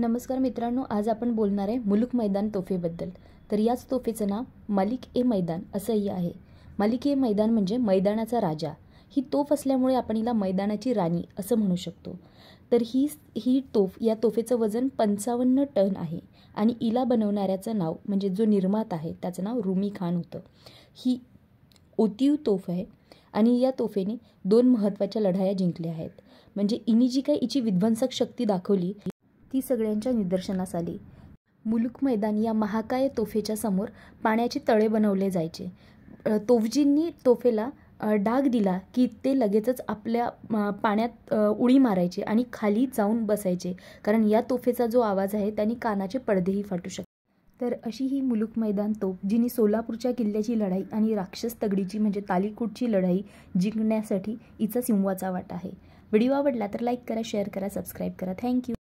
नमस्कार मित्रांनो आज आपण बोलणार आहे मुलुक मैदान तोफेबद्दल तर याच तोफेचं नाव मालिक ए मैदान असंही आहे मालिक ए मैदान म्हणजे मैदानाचा राजा ही तोफ असल्यामुळे आपण हिला मैदानाची राणी असं म्हणू शकतो तर ही ही तोफ या तोफेचं वजन पंचावन्न टन आहे आणि इला बनवणाऱ्याचं नाव म्हणजे जो निर्माता आहे त्याचं नाव रुमी खान होतं ही ओतीव तोफ आहे आणि या तोफेने दोन महत्त्वाच्या लढाया जिंकल्या आहेत म्हणजे इनी जी काही इची विध्वंसक शक्ती दाखवली ती सगळ्यांच्या निदर्शनास आली मुलुक मैदान या महाकाय तोफेच्या समोर पाण्याचे तळे बनवले जायचे तोफजींनी तोफेला डाग दिला की ते लगेचच आपल्या पाण्यात उडी मारायचे आणि खाली जाऊन बसायचे कारण या तोफेचा जो आवाज आहे त्यांनी कानाचे पडदेही फाटू शकतात तर अशी ही मुलुक मैदान तोफ जिने सोलापूरच्या किल्ल्याची लढाई आणि राक्षस तगडीची म्हणजे तालिकूटची लढाई जिंकण्यासाठी इचा सिंवाचा वाटा आहे व्हिडिओ आवडला तर लाईक करा शेअर करा सबस्क्राईब करा थँक्यू